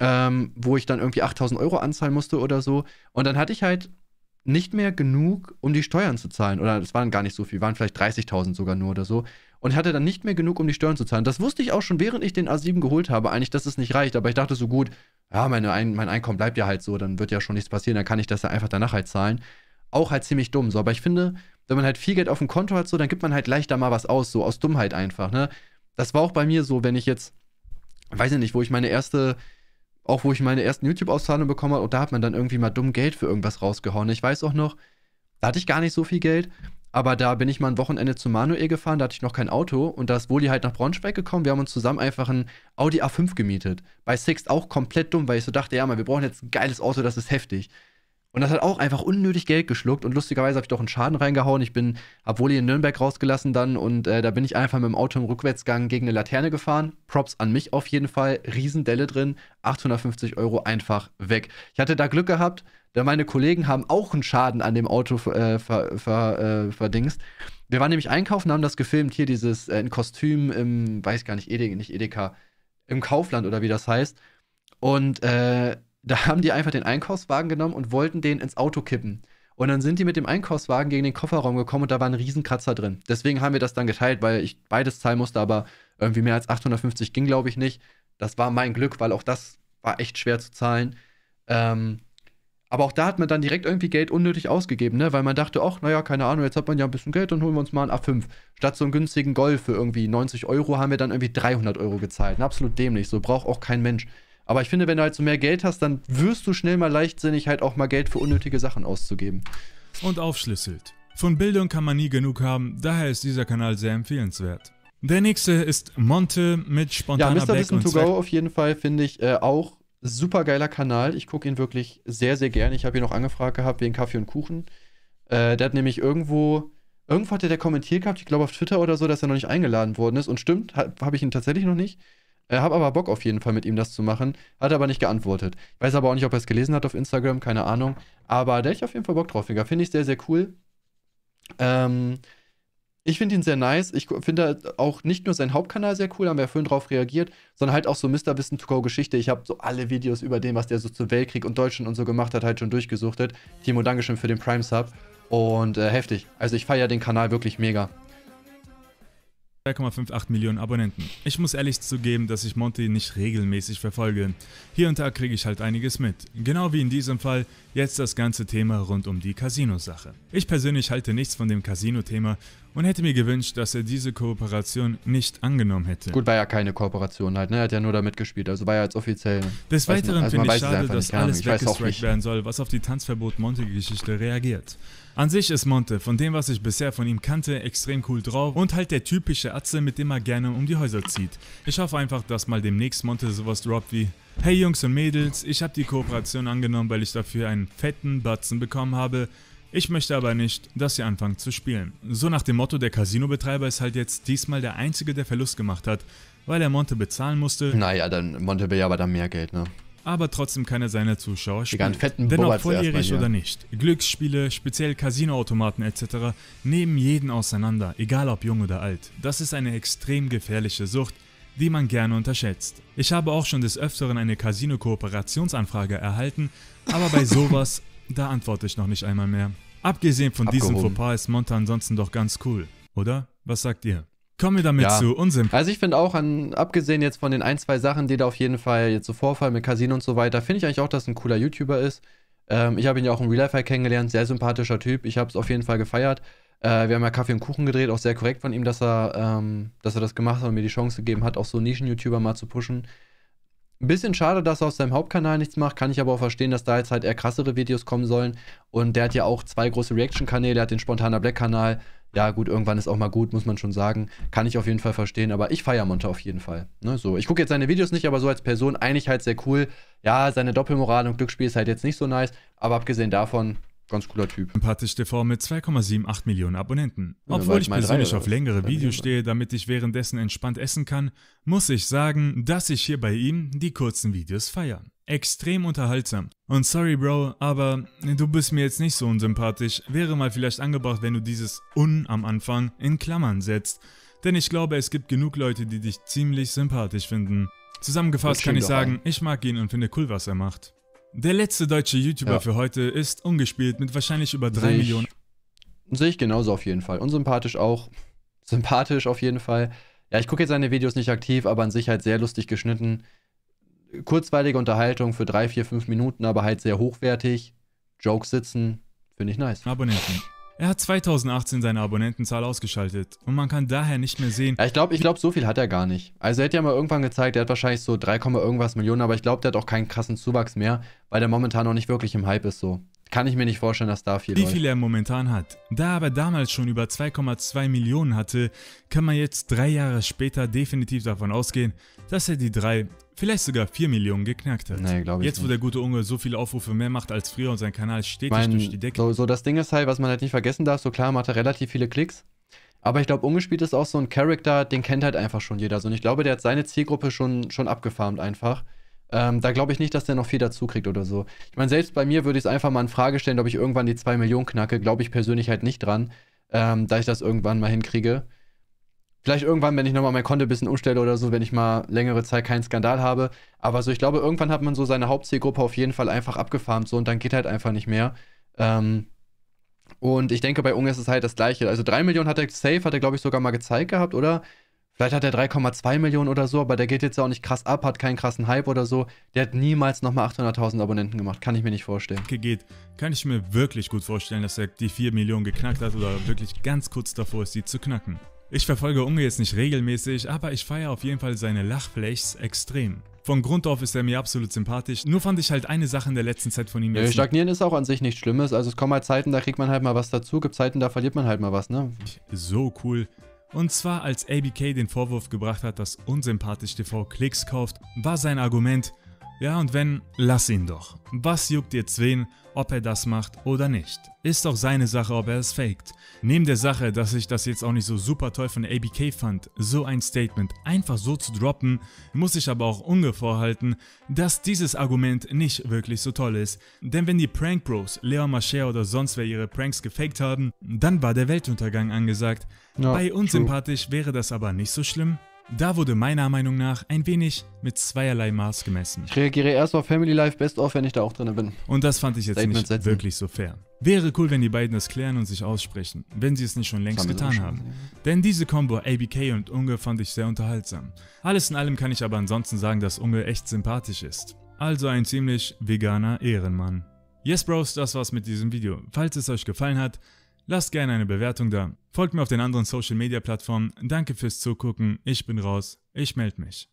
ähm, wo ich dann irgendwie 8000 Euro anzahlen musste oder so. Und dann hatte ich halt nicht mehr genug, um die Steuern zu zahlen. Oder es waren gar nicht so viel, waren vielleicht 30.000 sogar nur oder so. Und hatte dann nicht mehr genug, um die Steuern zu zahlen. Das wusste ich auch schon, während ich den A7 geholt habe, eigentlich, dass es nicht reicht. Aber ich dachte so, gut, ja, meine, mein Einkommen bleibt ja halt so, dann wird ja schon nichts passieren, dann kann ich das ja einfach danach halt zahlen auch halt ziemlich dumm. So, aber ich finde, wenn man halt viel Geld auf dem Konto hat, so, dann gibt man halt leichter mal was aus, so aus Dummheit einfach, ne? Das war auch bei mir so, wenn ich jetzt, weiß ich nicht, wo ich meine erste, auch wo ich meine ersten YouTube-Auszahlungen bekommen habe, und da hat man dann irgendwie mal dumm Geld für irgendwas rausgehauen. Ich weiß auch noch, da hatte ich gar nicht so viel Geld, aber da bin ich mal ein Wochenende zu Manuel gefahren, da hatte ich noch kein Auto und da ist Woli halt nach Braunschweig gekommen. Wir haben uns zusammen einfach ein Audi A5 gemietet. Bei Sixt auch komplett dumm, weil ich so dachte, ja, mal, wir brauchen jetzt ein geiles Auto, das ist heftig. Und das hat auch einfach unnötig Geld geschluckt. Und lustigerweise habe ich doch einen Schaden reingehauen. Ich bin, obwohl hier in Nürnberg rausgelassen dann und äh, da bin ich einfach mit dem Auto im Rückwärtsgang gegen eine Laterne gefahren. Props an mich auf jeden Fall. Riesendelle drin. 850 Euro einfach weg. Ich hatte da Glück gehabt, denn meine Kollegen haben auch einen Schaden an dem Auto äh, ver, ver, äh, verdingst. Wir waren nämlich einkaufen, haben das gefilmt. Hier dieses äh, in Kostüm im, weiß gar nicht, Edeka, nicht Edeka, im Kaufland oder wie das heißt. Und äh, da haben die einfach den Einkaufswagen genommen und wollten den ins Auto kippen. Und dann sind die mit dem Einkaufswagen gegen den Kofferraum gekommen und da war ein Riesenkratzer drin. Deswegen haben wir das dann geteilt, weil ich beides zahlen musste, aber irgendwie mehr als 850 ging, glaube ich, nicht. Das war mein Glück, weil auch das war echt schwer zu zahlen. Ähm, aber auch da hat man dann direkt irgendwie Geld unnötig ausgegeben, ne? weil man dachte, ach, naja, keine Ahnung, jetzt hat man ja ein bisschen Geld, dann holen wir uns mal einen A5. Statt so einen günstigen Golf für irgendwie 90 Euro haben wir dann irgendwie 300 Euro gezahlt. Absolut dämlich, so braucht auch kein Mensch. Aber ich finde, wenn du halt so mehr Geld hast, dann wirst du schnell mal leichtsinnig halt auch mal Geld für unnötige Sachen auszugeben. Und aufschlüsselt. Von Bildung kann man nie genug haben, daher ist dieser Kanal sehr empfehlenswert. Der nächste ist Monte mit spontaner Ja, Mr. Wissen to Go auf jeden Fall finde ich äh, auch super geiler Kanal. Ich gucke ihn wirklich sehr, sehr gerne. Ich habe ihn noch angefragt gehabt wegen Kaffee und Kuchen. Äh, der hat nämlich irgendwo, irgendwo hatte der kommentiert gehabt, ich glaube auf Twitter oder so, dass er noch nicht eingeladen worden ist. Und stimmt, habe hab ich ihn tatsächlich noch nicht. Äh, hab aber Bock auf jeden Fall mit ihm das zu machen. Hat aber nicht geantwortet. Ich weiß aber auch nicht, ob er es gelesen hat auf Instagram, keine Ahnung. Aber der ich auf jeden Fall Bock drauf, Finde ich sehr, sehr cool. Ähm, ich finde ihn sehr nice. Ich finde halt auch nicht nur seinen Hauptkanal sehr cool, haben wir ja vorhin drauf reagiert, sondern halt auch so Mr. Wissen to Go Geschichte. Ich habe so alle Videos über dem, was der so zu Weltkrieg und Deutschland und so gemacht hat, halt schon durchgesuchtet. Timo, Dankeschön für den Prime Sub. Und äh, heftig. Also ich feiere den Kanal wirklich mega. 2,58 Millionen Abonnenten. Ich muss ehrlich zugeben, dass ich Monty nicht regelmäßig verfolge. Hier und da kriege ich halt einiges mit. Genau wie in diesem Fall jetzt das ganze Thema rund um die Casino-Sache. Ich persönlich halte nichts von dem Casino-Thema und hätte mir gewünscht, dass er diese Kooperation nicht angenommen hätte. Gut, war ja keine Kooperation halt, ne? Er hat ja nur damit gespielt, also war ja jetzt offiziell. Des Weiteren also finde ich schade, dass alles weggestrickt werden soll, was auf die Tanzverbot Monty-Geschichte reagiert. An sich ist Monte, von dem was ich bisher von ihm kannte, extrem cool drauf und halt der typische Atze, mit dem er gerne um die Häuser zieht. Ich hoffe einfach, dass mal demnächst Monte sowas droppt wie Hey Jungs und Mädels, ich habe die Kooperation angenommen, weil ich dafür einen fetten Batzen bekommen habe. Ich möchte aber nicht, dass ihr anfangt zu spielen. So nach dem Motto, der Casino-Betreiber ist halt jetzt diesmal der Einzige, der Verlust gemacht hat, weil er Monte bezahlen musste. Naja, dann Monte will ja aber dann mehr Geld, ne? aber trotzdem kann er seine Zuschauer spielen. Fetten Dennoch volljährig oder nicht. Glücksspiele, speziell Casinoautomaten etc. nehmen jeden auseinander, egal ob jung oder alt. Das ist eine extrem gefährliche Sucht, die man gerne unterschätzt. Ich habe auch schon des Öfteren eine Casino-Kooperationsanfrage erhalten, aber bei sowas, da antworte ich noch nicht einmal mehr. Abgesehen von Abgehoben. diesem Fauxpas ist Monta ansonsten doch ganz cool, oder? Was sagt ihr? Kommen wir damit ja. zu Unsinn. Also ich finde auch, an, abgesehen jetzt von den ein, zwei Sachen, die da auf jeden Fall jetzt so vorfallen mit Casino und so weiter, finde ich eigentlich auch, dass ein cooler YouTuber ist. Ähm, ich habe ihn ja auch im Real Life halt kennengelernt, sehr sympathischer Typ. Ich habe es auf jeden Fall gefeiert. Äh, wir haben ja Kaffee und Kuchen gedreht, auch sehr korrekt von ihm, dass er, ähm, dass er das gemacht hat und mir die Chance gegeben hat, auch so Nischen-YouTuber mal zu pushen. Ein bisschen schade, dass er aus seinem Hauptkanal nichts macht, kann ich aber auch verstehen, dass da jetzt halt eher krassere Videos kommen sollen. Und der hat ja auch zwei große Reaction-Kanäle, der hat den Spontaner Black-Kanal, ja gut, irgendwann ist auch mal gut, muss man schon sagen. Kann ich auf jeden Fall verstehen, aber ich feiere Monte auf jeden Fall. Ne, so. Ich gucke jetzt seine Videos nicht, aber so als Person eigentlich halt sehr cool. Ja, seine Doppelmoral und Glücksspiel ist halt jetzt nicht so nice, aber abgesehen davon, ganz cooler Typ. Sympathisch TV mit 2,78 Millionen Abonnenten. Obwohl ich persönlich auf längere Videos stehe, damit ich währenddessen entspannt essen kann, muss ich sagen, dass ich hier bei ihm die kurzen Videos feiern. Extrem unterhaltsam. Und sorry, Bro, aber du bist mir jetzt nicht so unsympathisch. Wäre mal vielleicht angebracht, wenn du dieses Un am Anfang in Klammern setzt. Denn ich glaube, es gibt genug Leute, die dich ziemlich sympathisch finden. Zusammengefasst kann ich sagen, ein. ich mag ihn und finde cool, was er macht. Der letzte deutsche YouTuber ja. für heute ist ungespielt mit wahrscheinlich über 3 Millionen. Sehe ich genauso auf jeden Fall. Unsympathisch auch. Sympathisch auf jeden Fall. Ja, ich gucke jetzt seine Videos nicht aktiv, aber an sich halt sehr lustig geschnitten kurzweilige Unterhaltung für drei, vier, fünf Minuten, aber halt sehr hochwertig. Jokes sitzen, finde ich nice. Abonnenten. Er hat 2018 seine Abonnentenzahl ausgeschaltet und man kann daher nicht mehr sehen. Ja, ich glaube, ich glaub, so viel hat er gar nicht. Also er hat ja mal irgendwann gezeigt, er hat wahrscheinlich so 3, irgendwas Millionen, aber ich glaube, der hat auch keinen krassen Zuwachs mehr, weil der momentan noch nicht wirklich im Hype ist so. Kann ich mir nicht vorstellen, dass da viel Wie viel er momentan hat. Da er aber damals schon über 2,2 Millionen hatte, kann man jetzt drei Jahre später definitiv davon ausgehen, dass er die drei, vielleicht sogar vier Millionen geknackt hat. Nee, glaube ich Jetzt, wo nicht. der gute Unge so viele Aufrufe mehr macht als früher und sein Kanal stetig mein, durch die Decke. So, so, das Ding ist halt, was man halt nicht vergessen darf, so klar macht er relativ viele Klicks. Aber ich glaube, Ungespielt ist auch so ein Charakter, den kennt halt einfach schon jeder. So, und ich glaube, der hat seine Zielgruppe schon, schon abgefarmt einfach. Ähm, da glaube ich nicht, dass der noch viel dazu kriegt oder so. Ich meine, selbst bei mir würde ich es einfach mal in Frage stellen, ob ich irgendwann die 2 Millionen knacke. Glaube ich persönlich halt nicht dran, ähm, da ich das irgendwann mal hinkriege. Vielleicht irgendwann, wenn ich nochmal mein Konto ein bisschen umstelle oder so, wenn ich mal längere Zeit keinen Skandal habe. Aber so, ich glaube, irgendwann hat man so seine Hauptzielgruppe auf jeden Fall einfach abgefarmt so und dann geht halt einfach nicht mehr. Ähm, und ich denke, bei Unge ist es halt das Gleiche. Also 3 Millionen hat er safe, hat er, glaube ich, sogar mal gezeigt gehabt, oder? Vielleicht hat er 3,2 Millionen oder so, aber der geht jetzt ja auch nicht krass ab, hat keinen krassen Hype oder so. Der hat niemals nochmal 800.000 Abonnenten gemacht, kann ich mir nicht vorstellen. Okay, Geht, kann ich mir wirklich gut vorstellen, dass er die 4 Millionen geknackt hat oder wirklich ganz kurz davor ist, die zu knacken. Ich verfolge Unge jetzt nicht regelmäßig, aber ich feiere auf jeden Fall seine Lachflächs extrem. Von Grund auf ist er mir absolut sympathisch. Nur fand ich halt eine Sache in der letzten Zeit von ihm jetzt. Ja, stagnieren ist auch an sich nichts Schlimmes. Also es kommen halt Zeiten, da kriegt man halt mal was dazu. Gibt Zeiten, da verliert man halt mal was, ne? So cool. Und zwar als ABK den Vorwurf gebracht hat, dass unsympathisch TV Klicks kauft, war sein Argument, ja, und wenn, lass ihn doch. Was juckt jetzt wen, ob er das macht oder nicht? Ist doch seine Sache, ob er es faked. Neben der Sache, dass ich das jetzt auch nicht so super toll von ABK fand, so ein Statement einfach so zu droppen, muss ich aber auch ungefähr ungevorhalten, dass dieses Argument nicht wirklich so toll ist. Denn wenn die Prank Bros, Leon Mascher oder sonst wer ihre Pranks gefaked haben, dann war der Weltuntergang angesagt. Ja, Bei unsympathisch true. wäre das aber nicht so schlimm, da wurde meiner Meinung nach ein wenig mit zweierlei Maß gemessen. Ich reagiere erst auf Family Life Best of, wenn ich da auch drin bin. Und das fand ich jetzt Statement nicht setzen. wirklich so fair. Wäre cool, wenn die beiden das klären und sich aussprechen, wenn sie es nicht schon längst getan haben. Ja. Denn diese Combo ABK und Unge fand ich sehr unterhaltsam. Alles in allem kann ich aber ansonsten sagen, dass Unge echt sympathisch ist. Also ein ziemlich veganer Ehrenmann. Yes Bros, das war's mit diesem Video. Falls es euch gefallen hat, Lasst gerne eine Bewertung da. Folgt mir auf den anderen Social Media Plattformen. Danke fürs Zugucken. Ich bin raus. Ich melde mich.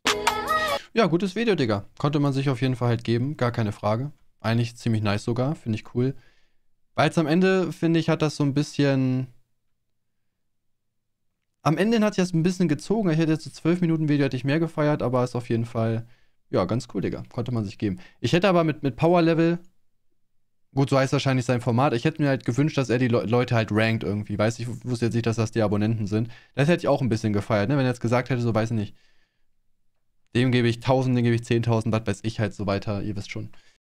Ja, gutes Video, Digga. Konnte man sich auf jeden Fall halt geben. Gar keine Frage. Eigentlich ziemlich nice sogar. Finde ich cool. Weil es am Ende, finde ich, hat das so ein bisschen. Am Ende hat sich das ein bisschen gezogen. Ich hätte jetzt so 12 Minuten Video, hätte ich mehr gefeiert, aber ist auf jeden Fall, ja, ganz cool, Digga. Konnte man sich geben. Ich hätte aber mit, mit Power Level Gut, so heißt wahrscheinlich sein Format. Ich hätte mir halt gewünscht, dass er die Le Leute halt rankt irgendwie. Weiß ich wusste jetzt nicht, dass das die Abonnenten sind. Das hätte ich auch ein bisschen gefeiert, ne? Wenn er jetzt gesagt hätte, so weiß ich nicht. Dem gebe ich 1000, dem gebe ich 10.000, was weiß ich halt so weiter. Ihr wisst schon.